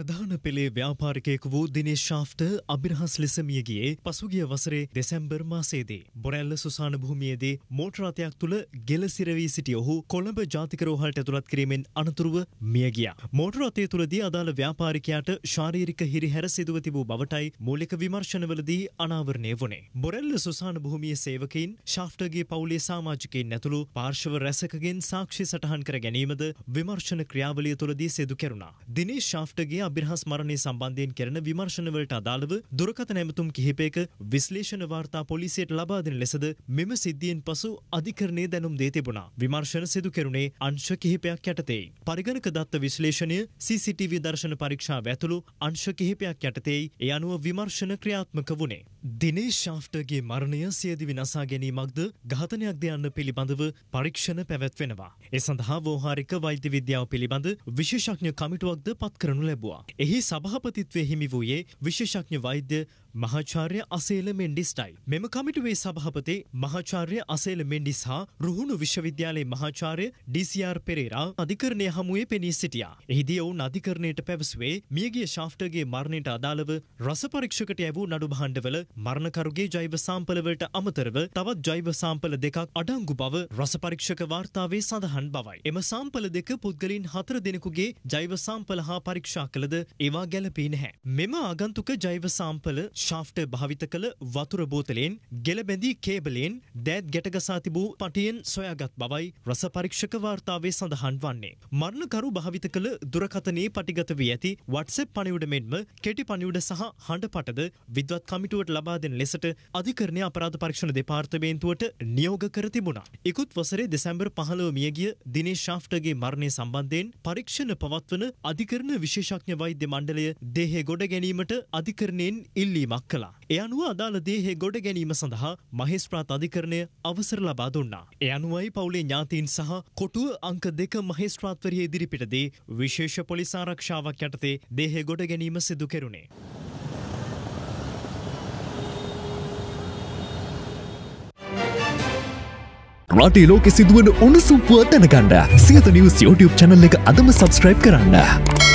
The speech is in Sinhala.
ප්‍රධාන පෙළේ ව්‍යාපාරිකයෙකු වූ දිනේශ් ශාෆ්ට අභිරහස් ලෙස මියගියේ පසුගිය වසරේ දෙසැම්බර් මාසයේදී. බොරැල්ල සුසාන භූමියේදී මෝටර රථයක් තුළ ගෙල සිර වී සිටි ඔහු කොළඹ ජාතික රෝහලට ඇතුළත් කිරීමෙන් අනතුරුව මිය ගියා. මෝටර රථය තුළදී අදාළ ව්‍යාපාරිකයාට ශාරීරික හිරිහැර සිදුව තිබූ බවටයි මූලික විමර්ශනවලදී අනාවරණය වුණේ. බොරැල්ල සුසාන භූමියේ සේවකයින් ශාෆ්ටගේ පවුලේ සමාජිකයින් ඇතුළු පාර්ශව රැසකගෙන් සාක්ෂි සටහන් කර ගැනීමද විමර්ශන ක්‍රියාවලිය තුළදී සිදු කෙරුණා. දිනේශ් ශාෆ්ටගේ අභිරහ ස්මරණය සම්බන්ධයෙන් කරන විමර්ශනවලට අදාළව දුරකථන ඇමතුම් කිහිපයක විශ්ලේෂණ වාර්තා පොලිසියට ලබා දෙන ලෙසද මෙම සිද්ධියෙන් පසු අධිකරණය දැනුම් දී තිබුණා. විමර්ශන සිදු කෙරුණේ අංශ කිහිපයක් යටතේ. පරිගණක දත්ත විශ්ලේෂණය CCTV දර්ශන පරීක්ෂාව ඇතුළු අංශ කිහිපයක් යටතේයි ඒ අනුව විමර්ශන ක්‍රියාත්මක වුණේ. දිනේ ශාෆ්ටගේ මරණය සියදි විනසා ගැනීමක්ද ඝාතනයක්ද යන්න පිළිබඳව පරීක්ෂණ පැවැත්වෙනවා. ඒ සඳහා වෝහාරික වෛද්‍ය විද්‍යාව පිළිබඳ විශේෂඥ කමිටුවක්ද පත් කරනු ලැබුවා. එහි සභාපතිත්වය හිමි වූයේ විශේෂඥ වෛද්‍ය මහාචාර්ය අසේල මෙන්ඩිස්ටයි. මෙම කමිටුවේ සභහපති මහාචාර්ය අසේල මෙන්ඩිස් හා රුහුණු විශ්වවිද්‍යාලයේ මහාචාර්ය ඩිසිආර් පෙරේරා අධිකරණය හමුවේ පෙනී සිටියා. එහිදී ඔවුන් අධිකරණයට පැවසුවේ මියගිය ශාෆ්ටර්ගේ මරණයට අදාළව රස පරීක්ෂකට ඇවූ නඩු භාණ්ඩවල මරණකරුගේ ජෛව සාම්පලවලට අමතරව තවත් ජෛව සාම්පල දෙකක් අඩංගු බව රස පරීක්ෂක වාර්තාවේ සඳහන් බවයි. එම සාම්පල දෙක පුද්ගලින් හතර දෙනෙකුගේ ජෛව සාම්පල හා පරීක්ෂා කළද ඒවා ගැලපී නැහැ. මෙම ආගන්තුක ජෛව සාම්පල ශාෆ්ට භාවිත කළ වතුර බෝතලයෙන් ගෙලබැඳී කේබලයෙන් දෑත් ගැටගසා තිබූ පටියෙන් සොයාගත් බවයි රස පරීක්ෂක වාර්තාවේ සඳහන් වන්නේ. මරණකරු භාවිත කළ දුරකථනයේ පටිගත වී ඇති වට්සප් පණිවුඩ මෙන්ම කෙටි පණිවුඩ සහ හඬ පටද විද්වත් කමිටුවට ලබා දෙන ලෙසට අධිකරණය අපරාධ පරීක්ෂණ දෙපාර්තමේන්තුවට නියෝග කර තිබුණා. ඉකුත් වසරේ දෙසැම්බර් පහළව මියගිය දිනේ ශාෆ්ටගේ මරණය සම්බන්ධයෙන් පරීක්ෂණ පවත්වන අධිකරණ විශේෂඥ වෛද්‍ය මණ්ඩලය දේහය ගොඩ ගැනීමට අධිකරණයෙන් ඉල්ලීම හැඳින්වීමක් කළා. එ අනුව අදාළ දේහේ ගොඩ ගැනීම සඳහා මහේස්ත්‍රාත් අධිකරණය අවසර ලබා දුන්නා. එ අනුවයි පවුලේ ඥාතීන් සහ කොටුව අංක දෙක මහේස්ත්‍රාත්වරිය ඉදිරිපිටදී විශේෂ පොලිස් ආරක්ෂාවක් යටතේ දේහේ ගොඩ ගැනීම සිදු කෙරුණේ. රටේ ලෝකෙ සිදුවන උණුසුම්පුව දැනගන්න සියත නිවස් YouTube channel එක අදම subscribe කරන්න.